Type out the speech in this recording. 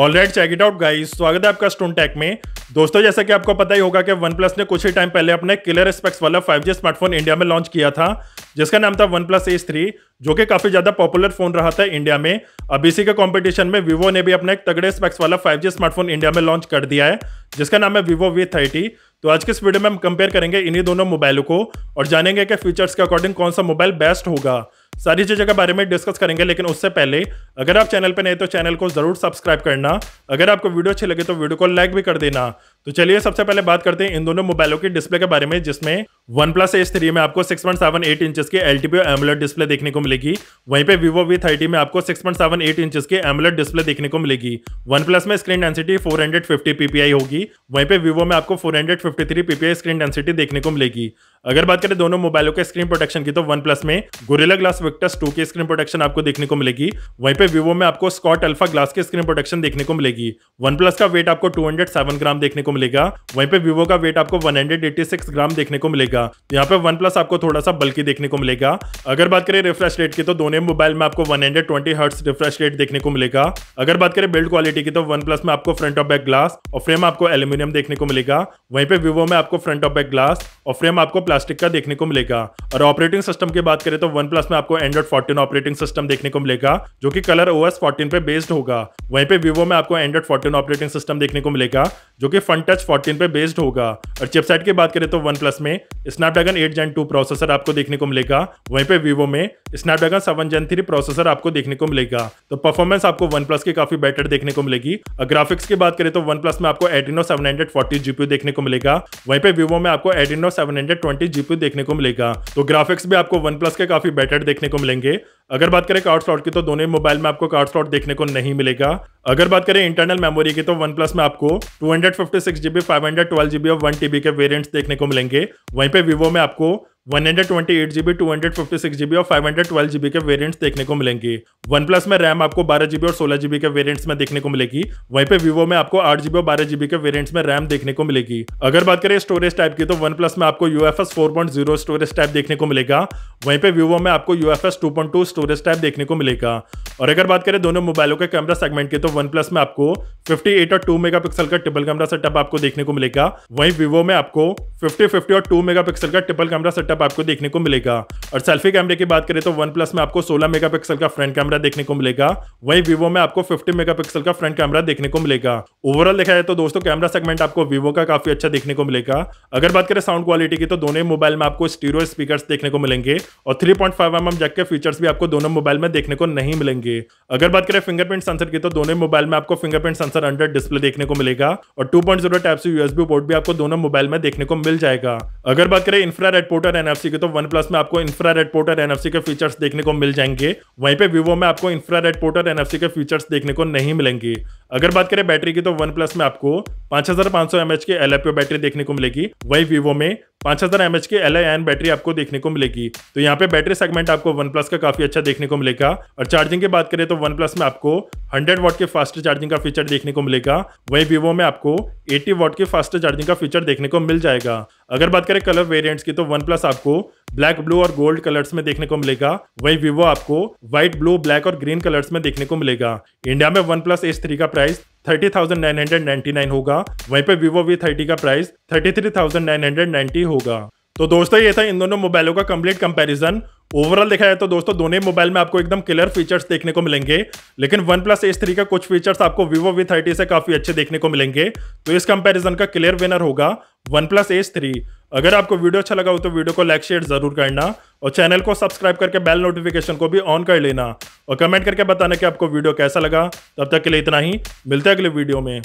all right check it out guys स्वागत है आपका स्टोन टेक में दोस्तों जैसा कि आपको पता ही होगा कि वन प्लस ने कुछ ही टाइम पहले अपने किलर स्पेक्स वाला 5G स्मार्टफोन इंडिया में लॉन्च किया था जिसका नाम था वन प्लस एस थ्री जो कि काफी ज्यादा पॉपुलर फोन रहा था इंडिया में अब इसी के कॉम्पिटिशन में वीवो ने भी अपना एक तगड़े स्पेक्स वाला फाइव स्मार्टफोन इंडिया में लॉन्च कर दिया है जिसका नाम है वीवो वी थर्टी तो आज के इस वीडियो में हम कंपेयर करेंगे इन्हीं दोनों मोबाइलों को और जानेंगे कि फीचर्स के अकॉर्डिंग कौन सा मोबाइल बेस्ट होगा सारी चीज़ों के बारे में डिस्कस करेंगे लेकिन उससे पहले अगर आप चैनल पर नए तो चैनल को ज़रूर सब्सक्राइब करना अगर आपको वीडियो अच्छी लगे तो वीडियो को लाइक भी कर देना तो चलिए सबसे पहले बात करते हैं इन दोनों मोबाइलों के डिस्प्ले के बारे में जिसमें वन प्लस एस थ्री में आपको six point seven eight inch के एल टी डिस्प्ले देखने को मिलेगी वहीं पे वीवो वी थर्टी में आपको six point seven eight inch के एमलेट डिस्प्ले देखने को मिलेगी वन प्लस में screen density four hundred fifty PPI होगी वहीं पे वीवो में आपको four hundred fifty three PPI screen density देखने को मिलेगी अगर बात करें दोनों मोबाइलों के स्क्रीन प्रोटेक्शन की तो वन प्लस में गोरिला ग्लास विक्टस टू की स्क्रीन प्रोटेक्शन आपको देखने को मिलेगी वहीं पे वीवो में आपको स्कॉट अल्फा ग्लास की स्क्रीन प्रोटेक्शन देखने को मिलेगी वन प्लस का वेट आपको टू हंड्रेड सेवन ग्राम देखने को को मिलेगा वहीं पे विवो का वेट आपको 186 ग्राम देखने को मिलेगा यहाँ पे वन प्लस आपको थोड़ा सा बल्कि देखने को मिलेगा अगर बात करें रिफ्रेश रेट की तो दोनों मोबाइल में आपको 120 हंड्रेड हर्ट्स रिफ्रेश रेट देखने को मिलेगा अगर बात करें बिल्ड क्वालिटी की तो वन प्लस में आपको फ्रंट ऑफ बैक ग्लास और फ्रेम आपको एल्यूमिनियम देखने को मिलेगा वहीं पे विवो में आपको फ्रंट ऑफ बैक ग्लास और फ्रेम आपको प्लास्टिक का देखने को मिलेगा और ऑपरेटिंग सिस्टम की बात करें तो वन प्लस में आपको एंड्रॉइड फोर्टीन ऑपरेटिंग सिस्टम देखने को मिलेगा जो कि कलर ओ फोर्टीन पे बेस्ड होगा वहीं पे वीवो में आपको एंड्रॉइड फोर्टीन ऑपरेटिंग सिस्टम देखने को मिलेगा जो कि फ्रंट टच फोर्टीन पे बेस्ड होगा और चिपसेट की बात करें तो वन प्लस में स्नैपड्रैगन 8 जेन 2 प्रोसेसर आपको देखने को मिलेगा वहीं पे वीवो में स्नैपड्रैगन 7 जेन 3 प्रोसेसर आपको देखने को मिलेगा तो परफॉर्मेंस आपको वन प्लस की काफी बेटर देखने को मिलेगी और ग्राफिक्स की बात करें तो वन प्लस में आपको एडिनो सेवन जीपीयू देखने को मिलेगा वहीं पे वीवो में आपको एडिनो सेवन जीपीयू देखने को मिलेगा तो ग्राफिक्स भी आपको वन प्लस के काफी बेटर देखने को मिलेंगे अगर बात करें कार्ड स्लॉट की तो दोनों मोबाइल में आपको कार्ड स्लॉट देखने को नहीं मिलेगा अगर बात करें इंटरनल मेमोरी की तो वन प्लस में आपको two hundred fifty six GB five hundred twelve GB और वन टीबी के वेरियंट देखने को मिलेंगे वहीं पे वीवो में आपको one hundred twenty eight GB two hundred fifty six GB और फाइव हंड्रेड ट्वेल्व जीबी के वेरियंट्स देखने को मिलेंगे वन प्लस में रैम आपको बारह जीबी और सोलह जीबी के वेरियंट्स में देखने को मिलेगी वहीं पे वीवो में आपको आठ जीबी और बारह जीबी के वेरियंट्स में रैम देखने को मिलेगी अगर बात करें स्टोरेज टाइप की तो वन प्लस में आपको U F S four point zero storage type देखने को मिलेगा वहीं पे वीवो में आपको U F S two point two storage type देखने को मिलेगा और अगर बात करें दोनों मोबाइलों के कैमरा सेगमेंट की तो वन प्लस में आपको फिफ्टी एट और टू मेगा पिक्सल का ट्रिपल कैमरा सेटअप आपको देखने को मिलेगा वहीं वीवो में आपको फिफ्टी फिफ्टी और टू मेगा पिक्सल का ट्रिपल कैमरा सेटअप सेटअप आपको देखने को मिलेगा और सेल्फी कैमरे की बात करें तो वन प्लस में आपको 16 मेगापिक्सल का फ्रंट कैमरा देखने को मिलेगा वहीं वीवो में आपको 50 मेगापिक्सल का फ्रंट कैमरा देखने को मिलेगा ओवरऑल देखा जाए तो दोस्तों कैमरा सेगमेंट आपको वीवो का काफी अच्छा देखने को मिलेगा अगर बात करें साउंड क्वालिटी की तो दोनों मोबाइल में आपको स्टीरो स्पीकर देखने को मिलेंगे और three point five M M jack के फीचर्स भी आपको दोनों मोबाइल में देखने को नहीं मिलेंगे अगर बात करें फिंगरप्रिंट सेंसर की तो दोनों मोबाइल में आपको फिंगरप्रिंट सेंसर अंडर डिस्प्ले देखने को मिलेगा और two point zero type C USB port भी आपको दोनों मोबाइल में देखने को मिल जाएगा अगर बात करें इंफ्रा पोर्ट और एनएफसी के तो वन प्लस में आपको इंफ्रा रेड पोर्टर एनएफसी के फीचर्स देखने को मिल जाएंगे वहीं पे वीवो में आपको इंफ्रारेड पोर्टर एनएफसी के फीचर्स देखने को नहीं मिलेंगे अगर बात करें बैटरी की तो वन प्लस में आपको 5500 एमएच के एल बैटरी देखने को मिलेगी वही वीवो में 5000 हजार एमएच के एल बैटरी आपको देखने को मिलेगी तो यहाँ पे बैटरी सेगमेंट आपको वन प्लस का काफी अच्छा देखने को मिलेगा और चार्जिंग की बात करें तो वन प्लस में आपको 100 वॉट के फास्ट चार्जिंग का फीचर देखने को मिलेगा वही वीवो में आपको 80 वॉट के फास्ट चार्जिंग का फीचर देखने को मिल जाएगा अगर बात करें कलर वेरियंट्स की तो वन प्लस आपको ब्लैक ब्लू और गोल्ड कलर्स में देखने को मिलेगा वही विवो आपको व्हाइट ब्लू ब्लैक और ग्रीन कलर्स में देखने को मिलेगा इंडिया में वन प्लस एस थ्री का प्राइस 30,999 होगा वहीं पे वी थर्टी का प्राइस 33,990 होगा तो दोस्तों ये था इन दोनों मोबाइलों का कंप्लीट कंपैरिजन ओवरऑल देखा जाए तो दोस्तों दोनों ही मोबाइल में आपको एकदम क्लियर फीचर्स देखने को मिलेंगे लेकिन वन प्लस एस थ्री का कुछ फीचर्स आपको विवो वी थर्टी से काफी अच्छे देखने को मिलेंगे तो इस कंपैरिजन का क्लियर विनर होगा वन प्लस एस थ्री अगर आपको वीडियो अच्छा लगा हो तो वीडियो को लाइक शेयर जरूर करना और चैनल को सब्सक्राइब करके बेल नोटिफिकेशन को भी ऑन कर लेना और कमेंट करके बताना कि आपको वीडियो कैसा लगा तब तक के लिए इतना ही मिलते हैं अगले वीडियो में